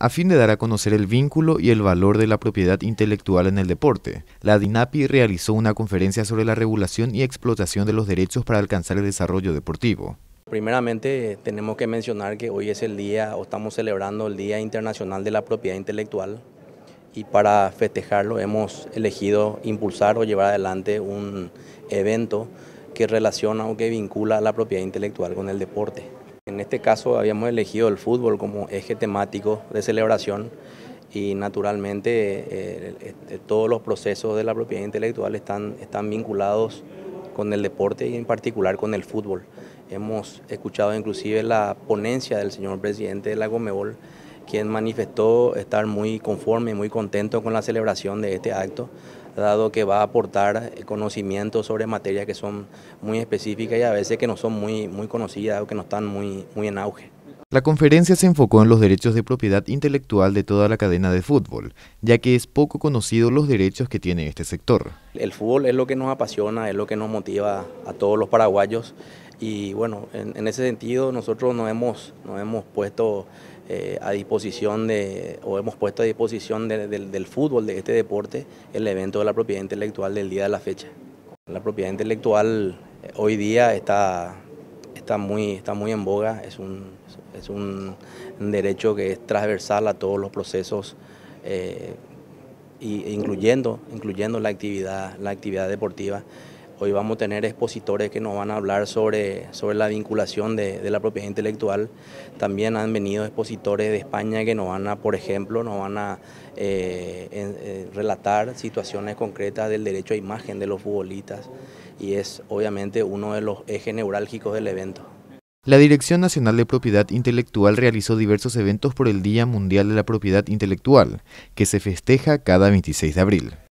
a fin de dar a conocer el vínculo y el valor de la propiedad intelectual en el deporte. La DINAPI realizó una conferencia sobre la regulación y explotación de los derechos para alcanzar el desarrollo deportivo. Primeramente tenemos que mencionar que hoy es el día, o estamos celebrando el Día Internacional de la Propiedad Intelectual y para festejarlo hemos elegido impulsar o llevar adelante un evento que relaciona o que vincula la propiedad intelectual con el deporte. En este caso habíamos elegido el fútbol como eje temático de celebración y naturalmente eh, eh, eh, todos los procesos de la propiedad intelectual están, están vinculados con el deporte y en particular con el fútbol. Hemos escuchado inclusive la ponencia del señor presidente de la Gomebol quien manifestó estar muy conforme y muy contento con la celebración de este acto, dado que va a aportar conocimientos sobre materias que son muy específicas y a veces que no son muy, muy conocidas o que no están muy, muy en auge. La conferencia se enfocó en los derechos de propiedad intelectual de toda la cadena de fútbol, ya que es poco conocido los derechos que tiene este sector. El fútbol es lo que nos apasiona, es lo que nos motiva a todos los paraguayos y bueno, en, ese sentido nosotros nos hemos, nos hemos puesto eh, a disposición de, o hemos puesto a disposición del fútbol, de este deporte, el evento de la propiedad intelectual del día de la fecha. La propiedad intelectual eh, hoy día está está muy, está muy en boga, es un, derecho que es transversal a todos los procesos, eh, e incluyendo, incluyendo la actividad, la actividad deportiva. Hoy vamos a tener expositores que nos van a hablar sobre, sobre la vinculación de, la propiedad intelectual. También han venido expositores de España que nos van a, por ejemplo, nos van a eh, eh, relatar situaciones concretas del derecho a imagen de los futbolistas y es obviamente uno de los ejes neurálgicos del evento. La Dirección Nacional de Propiedad Intelectual realizó diversos eventos por el Día Mundial de la Propiedad Intelectual, que se festeja cada 26 de abril.